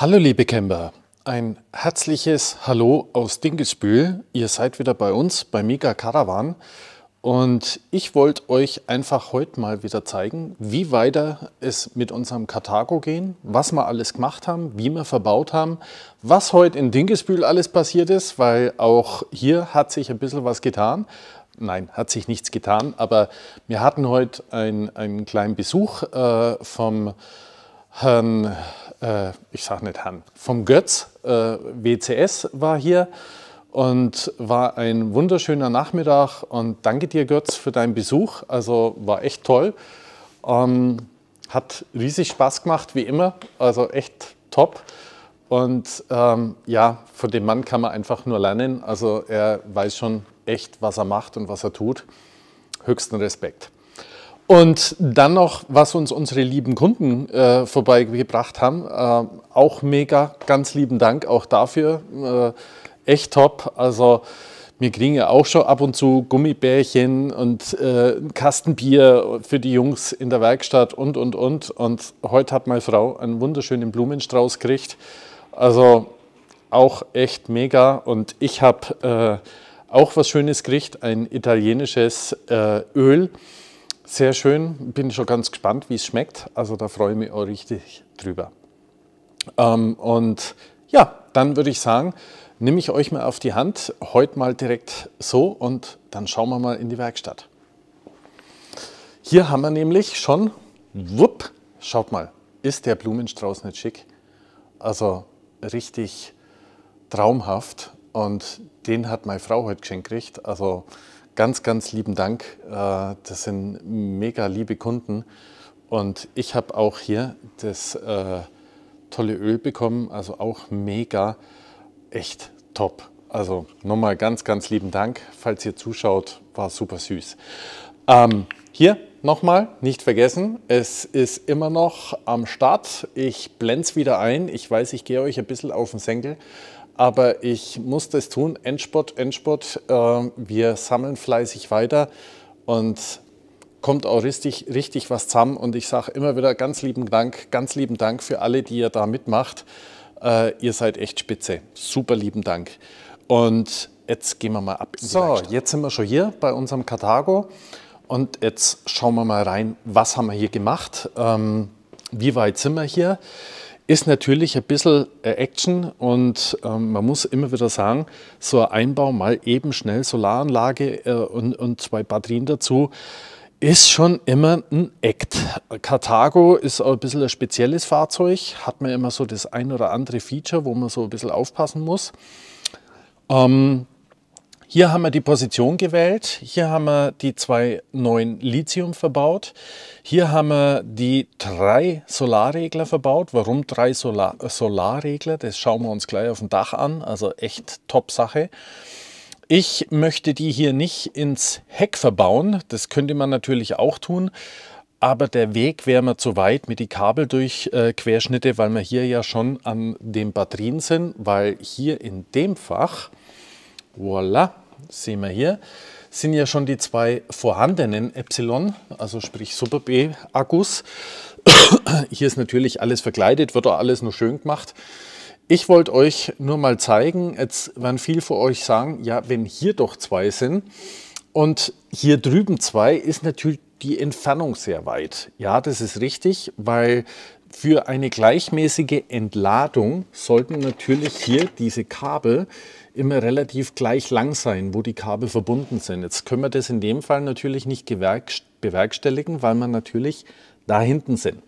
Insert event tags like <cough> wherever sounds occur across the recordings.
Hallo liebe Camper, ein herzliches Hallo aus Dingespül. Ihr seid wieder bei uns bei Mega Caravan und ich wollte euch einfach heute mal wieder zeigen, wie weiter es mit unserem Karthago gehen, was wir alles gemacht haben, wie wir verbaut haben, was heute in Dingespül alles passiert ist, weil auch hier hat sich ein bisschen was getan. Nein, hat sich nichts getan, aber wir hatten heute einen, einen kleinen Besuch äh, vom Herrn, äh, ich sage nicht Herrn, vom Götz, äh, WCS war hier und war ein wunderschöner Nachmittag und danke dir Götz für deinen Besuch, also war echt toll. Ähm, hat riesig Spaß gemacht, wie immer, also echt top. Und ähm, ja, von dem Mann kann man einfach nur lernen. Also er weiß schon echt, was er macht und was er tut. Höchsten Respekt. Und dann noch, was uns unsere lieben Kunden äh, vorbeigebracht haben, äh, auch mega, ganz lieben Dank auch dafür. Äh, echt top. Also wir kriegen ja auch schon ab und zu Gummibärchen und äh, einen Kasten für die Jungs in der Werkstatt und, und, und. Und heute hat meine Frau einen wunderschönen Blumenstrauß gekriegt. Also auch echt mega. Und ich habe äh, auch was Schönes gekriegt, ein italienisches äh, Öl sehr schön, bin schon ganz gespannt, wie es schmeckt. Also da freue ich mich auch richtig drüber. Ähm, und ja, dann würde ich sagen, nehme ich euch mal auf die Hand, heute mal direkt so und dann schauen wir mal in die Werkstatt. Hier haben wir nämlich schon, wupp, schaut mal, ist der Blumenstrauß nicht schick? Also richtig traumhaft und den hat meine Frau heute geschenkt gekriegt. Also ganz, ganz lieben Dank. Äh, das sind mega liebe Kunden. Und ich habe auch hier das äh, tolle Öl bekommen, also auch mega, echt top. Also nochmal ganz, ganz lieben Dank. Falls ihr zuschaut, war super süß. Ähm, hier nochmal, nicht vergessen, es ist immer noch am Start. Ich blende es wieder ein. Ich weiß, ich gehe euch ein bisschen auf den Senkel aber ich muss das tun. Endspurt, Endspurt. Ähm, wir sammeln fleißig weiter und kommt auch richtig, richtig was zusammen. Und ich sage immer wieder ganz lieben Dank, ganz lieben Dank für alle, die ihr da mitmacht. Äh, ihr seid echt spitze. Super lieben Dank. Und jetzt gehen wir mal ab. So, jetzt sind wir schon hier bei unserem Karthago. Und jetzt schauen wir mal rein, was haben wir hier gemacht? Ähm, wie weit sind wir hier? ist natürlich ein bisschen äh, Action und ähm, man muss immer wieder sagen, so ein Einbau, mal eben schnell Solaranlage äh, und, und zwei Batterien dazu, ist schon immer ein Act. Carthago ist auch ein bisschen ein spezielles Fahrzeug, hat man immer so das ein oder andere Feature, wo man so ein bisschen aufpassen muss. Ähm, hier haben wir die Position gewählt, hier haben wir die zwei neuen Lithium verbaut, hier haben wir die drei Solarregler verbaut. Warum drei Solar Solarregler? Das schauen wir uns gleich auf dem Dach an, also echt top Sache. Ich möchte die hier nicht ins Heck verbauen, das könnte man natürlich auch tun, aber der Weg wäre mir zu weit mit die Kabeldurchquerschnitte, äh, weil wir hier ja schon an den Batterien sind, weil hier in dem Fach voilà, sehen wir hier, sind ja schon die zwei vorhandenen Epsilon, also sprich Super B-Akkus. <coughs> hier ist natürlich alles verkleidet, wird auch alles nur schön gemacht. Ich wollte euch nur mal zeigen, jetzt werden viel von euch sagen, ja, wenn hier doch zwei sind und hier drüben zwei, ist natürlich die Entfernung sehr weit. Ja, das ist richtig, weil für eine gleichmäßige Entladung sollten natürlich hier diese Kabel immer relativ gleich lang sein, wo die Kabel verbunden sind. Jetzt können wir das in dem Fall natürlich nicht bewerkstelligen, weil wir natürlich da hinten sind.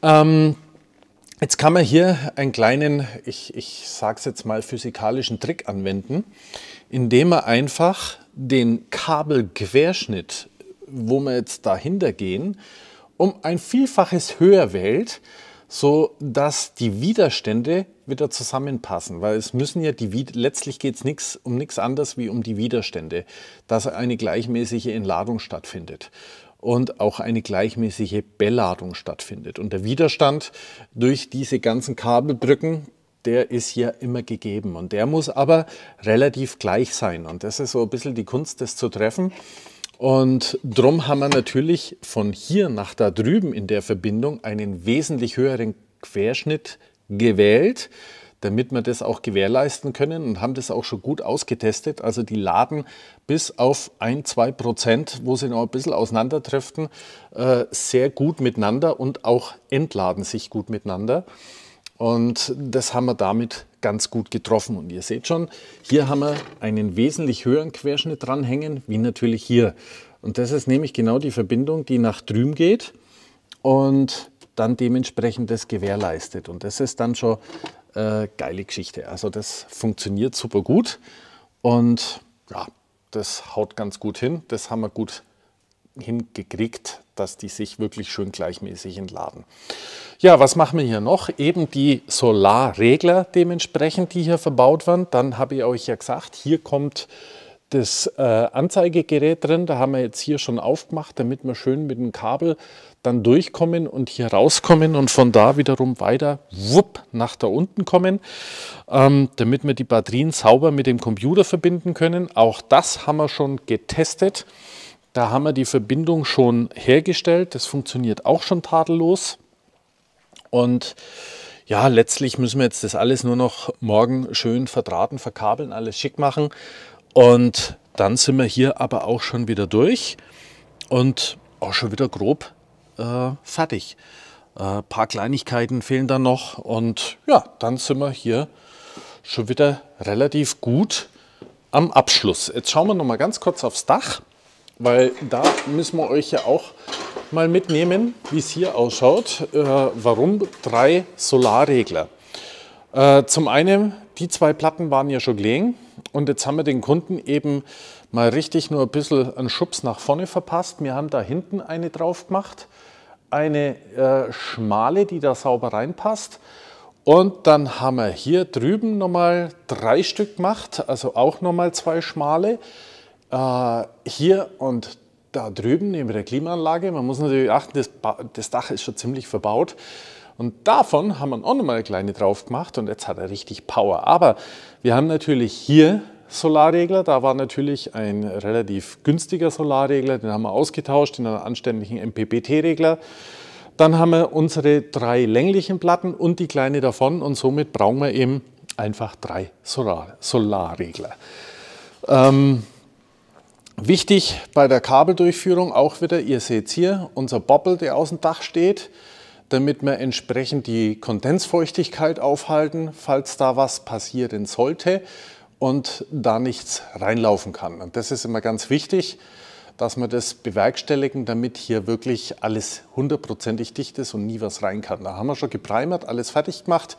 Ähm, jetzt kann man hier einen kleinen, ich, ich sage es jetzt mal, physikalischen Trick anwenden, indem man einfach den Kabelquerschnitt, wo wir jetzt dahinter gehen, um ein Vielfaches höher wählt, so dass die Widerstände wieder zusammenpassen, weil es müssen ja die letztlich geht es nix, um nichts anderes wie um die Widerstände, dass eine gleichmäßige Entladung stattfindet und auch eine gleichmäßige Beladung stattfindet. Und der Widerstand durch diese ganzen Kabelbrücken, der ist ja immer gegeben und der muss aber relativ gleich sein. Und das ist so ein bisschen die Kunst, das zu treffen. Und drum haben wir natürlich von hier nach da drüben in der Verbindung einen wesentlich höheren Querschnitt gewählt, damit wir das auch gewährleisten können und haben das auch schon gut ausgetestet. Also die laden bis auf ein, zwei Prozent, wo sie noch ein bisschen auseinandertreffen, äh, sehr gut miteinander und auch entladen sich gut miteinander. Und das haben wir damit ganz gut getroffen. Und ihr seht schon, hier haben wir einen wesentlich höheren Querschnitt dranhängen, wie natürlich hier. Und das ist nämlich genau die Verbindung, die nach drüben geht und dann dementsprechend das gewährleistet. Und das ist dann schon äh, geile Geschichte. Also das funktioniert super gut und ja, das haut ganz gut hin. Das haben wir gut hingekriegt dass die sich wirklich schön gleichmäßig entladen. Ja, was machen wir hier noch? Eben die Solarregler dementsprechend, die hier verbaut waren. Dann habe ich euch ja gesagt, hier kommt das äh, Anzeigegerät drin. Da haben wir jetzt hier schon aufgemacht, damit wir schön mit dem Kabel dann durchkommen und hier rauskommen und von da wiederum weiter wupp, nach da unten kommen, ähm, damit wir die Batterien sauber mit dem Computer verbinden können. Auch das haben wir schon getestet. Da haben wir die Verbindung schon hergestellt. Das funktioniert auch schon tadellos. Und ja, letztlich müssen wir jetzt das alles nur noch morgen schön verdrahten, verkabeln, alles schick machen. Und dann sind wir hier aber auch schon wieder durch und auch schon wieder grob äh, fertig. Ein äh, paar Kleinigkeiten fehlen dann noch und ja, dann sind wir hier schon wieder relativ gut am Abschluss. Jetzt schauen wir noch mal ganz kurz aufs Dach weil da müssen wir euch ja auch mal mitnehmen, wie es hier ausschaut. Äh, warum drei Solarregler? Äh, zum einen, die zwei Platten waren ja schon gelegen und jetzt haben wir den Kunden eben mal richtig nur ein bisschen einen Schubs nach vorne verpasst. Wir haben da hinten eine drauf gemacht, eine äh, schmale, die da sauber reinpasst. Und dann haben wir hier drüben nochmal drei Stück gemacht, also auch nochmal zwei schmale. Äh, hier und da drüben neben der Klimaanlage, man muss natürlich achten, das, das, Dach ist schon ziemlich verbaut. Und davon haben wir auch nochmal eine kleine drauf gemacht und jetzt hat er richtig Power. Aber wir haben natürlich hier Solarregler, da war natürlich ein relativ günstiger Solarregler, den haben wir ausgetauscht in einen anständigen MPPT-Regler. Dann haben wir unsere drei länglichen Platten und die kleine davon und somit brauchen wir eben einfach drei Solar Solarregler. Ähm, Wichtig bei der Kabeldurchführung auch wieder, ihr seht hier unser Bobbel, der aus dem Dach steht, damit wir entsprechend die Kondensfeuchtigkeit aufhalten, falls da was passieren sollte und da nichts reinlaufen kann. Und das ist immer ganz wichtig, dass wir das bewerkstelligen, damit hier wirklich alles hundertprozentig dicht ist und nie was rein kann. Da haben wir schon geprimert, alles fertig gemacht.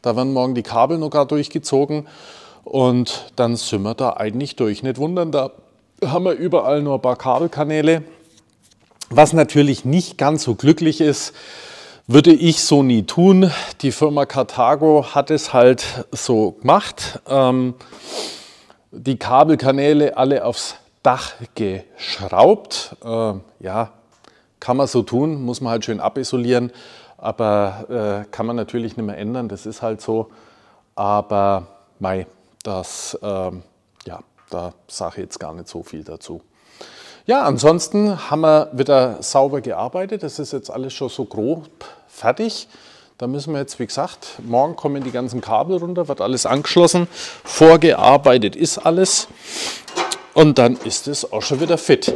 Da werden morgen die Kabel noch gar durchgezogen und dann sind wir da eigentlich durch. Nicht wundern, da haben wir überall nur ein paar Kabelkanäle. Was natürlich nicht ganz so glücklich ist, würde ich so nie tun. Die Firma Carthago hat es halt so gemacht. Ähm, die Kabelkanäle alle aufs Dach geschraubt. Ähm, ja, kann man so tun, muss man halt schön abisolieren, aber äh, kann man natürlich nicht mehr ändern, das ist halt so. Aber mei, das, ähm, ja, da sage ich jetzt gar nicht so viel dazu. Ja, ansonsten haben wir wieder sauber gearbeitet. Das ist jetzt alles schon so grob fertig. Da müssen wir jetzt, wie gesagt, morgen kommen die ganzen Kabel runter, wird alles angeschlossen, vorgearbeitet ist alles und dann ist es auch schon wieder fit.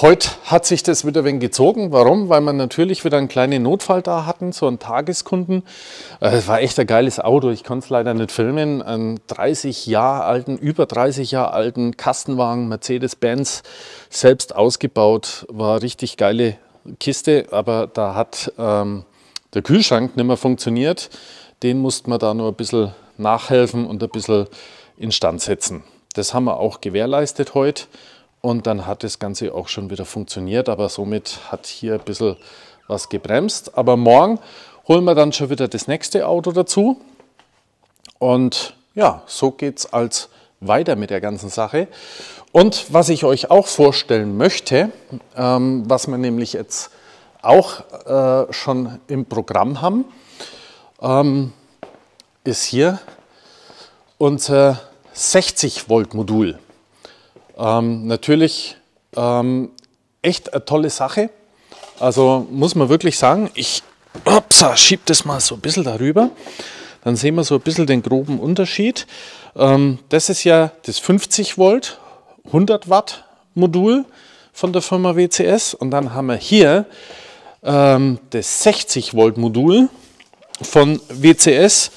Heute hat sich das wieder ein gezogen. Warum? Weil wir natürlich wieder einen kleinen Notfall da hatten, so einen Tageskunden. Äh, es war echt ein geiles Auto, ich konnte es leider nicht filmen. Einen 30 Jahre alten, über 30 Jahre alten Kastenwagen, Mercedes-Benz, selbst ausgebaut, war richtig geile Kiste. Aber da hat ähm, der Kühlschrank nicht mehr funktioniert. Den mussten wir da nur ein bisschen nachhelfen und ein bisschen instand setzen. Das haben wir auch gewährleistet heute. Und dann hat das Ganze auch schon wieder funktioniert, aber somit hat hier ein bisschen was gebremst. Aber morgen holen wir dann schon wieder das nächste Auto dazu. Und ja, so geht es als weiter mit der ganzen Sache. Und was ich euch auch vorstellen möchte, ähm, was wir nämlich jetzt auch äh, schon im Programm haben, ähm, ist hier unser 60 Volt Modul. Ähm, natürlich ähm, echt eine tolle Sache. Also muss man wirklich sagen, ich upsa, schieb das mal so ein bisschen darüber. Dann sehen wir so ein bisschen den groben Unterschied. Ähm, das ist ja das 50 Volt, 100 Watt Modul von der Firma WCS. Und dann haben wir hier ähm, das 60 Volt Modul von WCS.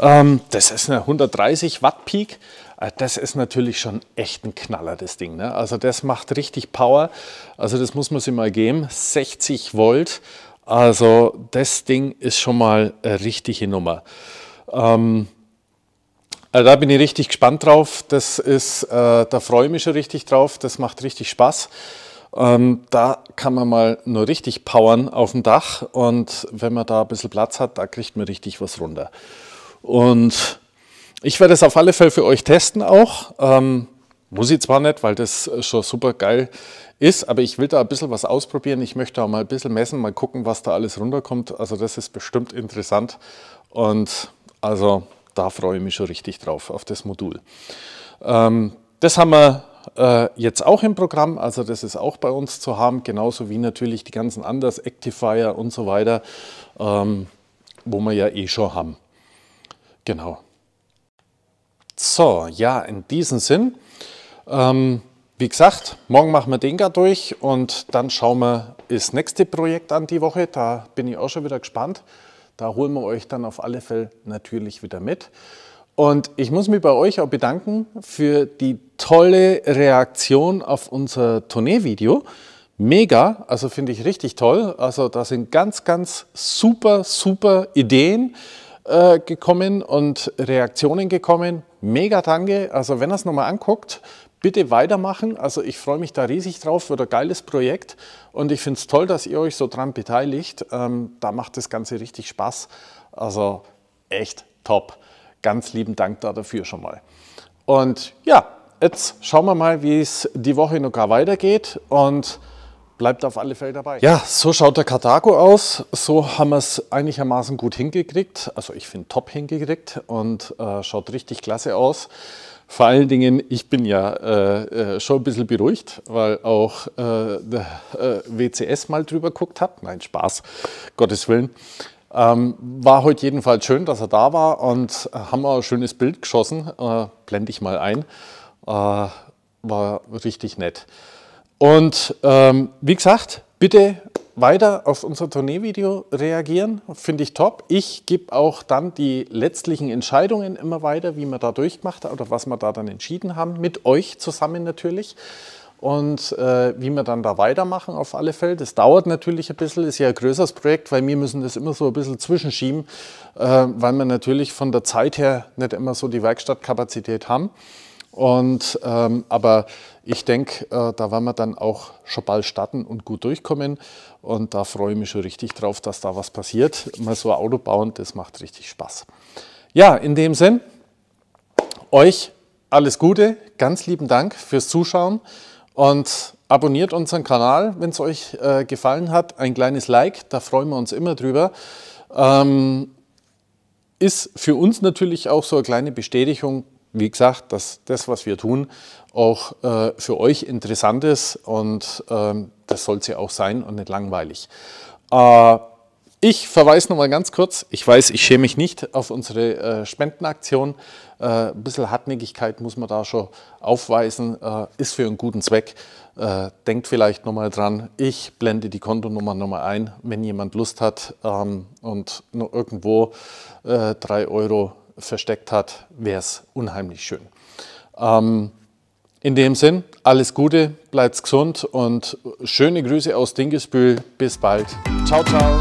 Ähm, das ist eine 130 Watt Peak. Äh, das ist natürlich schon echt ein Knaller, das Ding. Ne? Also das macht richtig Power. Also das muss man sich mal geben. 60 Volt. Also das Ding ist schon mal eine richtige Nummer. Ähm, also da bin ich richtig gespannt drauf. Das ist, äh, da freue ich mich schon richtig drauf. Das macht richtig Spaß. Ähm, da kann man mal nur richtig powern auf dem Dach und wenn man da ein bisschen Platz hat, da kriegt man richtig was runter. Und ich werde es auf alle Fälle für euch testen auch. Ähm, muss ich zwar nicht, weil das äh, schon super geil ist, aber ich will da ein bisschen was ausprobieren. Ich möchte auch mal ein bisschen messen, mal gucken, was da alles runterkommt. Also das ist bestimmt interessant und also da freue ich mich schon richtig drauf, auf das Modul. Ähm, das haben wir äh, jetzt auch im Programm, also das ist auch bei uns zu haben, genauso wie natürlich die ganzen anders, Actifier und so weiter, ähm, wo wir ja eh schon haben. Genau. So, ja, in diesem Sinn. Ähm, wie gesagt, morgen machen wir den gar durch und dann schauen wir das nächste Projekt an die Woche. Da bin ich auch schon wieder gespannt. Da holen wir euch dann auf alle Fälle natürlich wieder mit. Und ich muss mich bei euch auch bedanken für die tolle Reaktion auf unser Tourneevideo. Mega, also finde ich richtig toll. Also da sind ganz, ganz super, super Ideen. Äh, gekommen und Reaktionen gekommen. Mega danke. Also wenn ihr es nochmal anguckt, bitte weitermachen. Also ich freue mich da riesig drauf, wird ein geiles Projekt. Und ich finde es toll, dass ihr euch so dran beteiligt. Ähm, da macht das Ganze richtig Spaß. Also echt top. Ganz lieben Dank da dafür schon mal. Und ja, jetzt schauen wir mal, wie es die Woche noch gar weitergeht. Und bleibt auf alle Fälle dabei. Ja, so schaut der Karthago aus. So haben wir es einigermaßen gut hingekriegt. Also ich finde top hingekriegt und äh, schaut richtig klasse aus. Vor allen Dingen, ich bin ja äh, äh schon ein bisschen beruhigt, weil auch äh, der äh, WCS mal drüber guckt hat. Nein, Spaß, Gottes Willen. Ähm, war heute jedenfalls schön, dass er da war und haben auch ein schönes Bild geschossen. blende ich mal ein. war richtig nett. Und ähm, wie gesagt, bitte weiter auf unser Tourneevideo reagieren, finde ich top. Ich gebe auch dann die letztlichen Entscheidungen immer weiter, wie man da durchgemacht hat oder was wir da dann entschieden haben, mit euch zusammen natürlich und äh, wie wir dann da weitermachen auf alle Fälle. Das dauert natürlich ein bisschen, ist ja ein größeres Projekt, weil wir müssen das immer so ein bisschen zwischenschieben, äh, weil wir natürlich von der Zeit her nicht immer so die Werkstattkapazität haben. Und, ähm, aber ich denke, äh, da werden wir dann auch schon bald starten und gut durchkommen. Und da freue ich mich schon richtig drauf, dass da was passiert. Mal so ein Auto bauen, das macht richtig Spaß. Ja, in dem Sinn, euch alles Gute, ganz lieben Dank fürs Zuschauen und abonniert unseren Kanal, wenn es euch äh, gefallen hat. Ein kleines Like, da freuen wir uns immer drüber. Ähm, ist für uns natürlich auch so eine kleine Bestätigung, wie gesagt, dass das, was wir tun, auch äh, für euch interessant ist und ähm, das soll es ja auch sein und nicht langweilig. Äh, ich verweise nochmal ganz kurz, ich weiß, ich schäme mich nicht auf unsere äh, Spendenaktion. Äh, ein bisschen Hartnäckigkeit muss man da schon aufweisen, äh, ist für einen guten Zweck. Äh, denkt vielleicht nochmal dran, ich blende die Kontonummer nochmal ein, wenn jemand Lust hat ähm, und noch irgendwo 3 Euro versteckt hat, wäre es unheimlich schön. Ähm, in dem Sinn, alles Gute, bleibt gesund und schöne Grüße aus Dingesbühl. Bis bald. Ciao, ciao.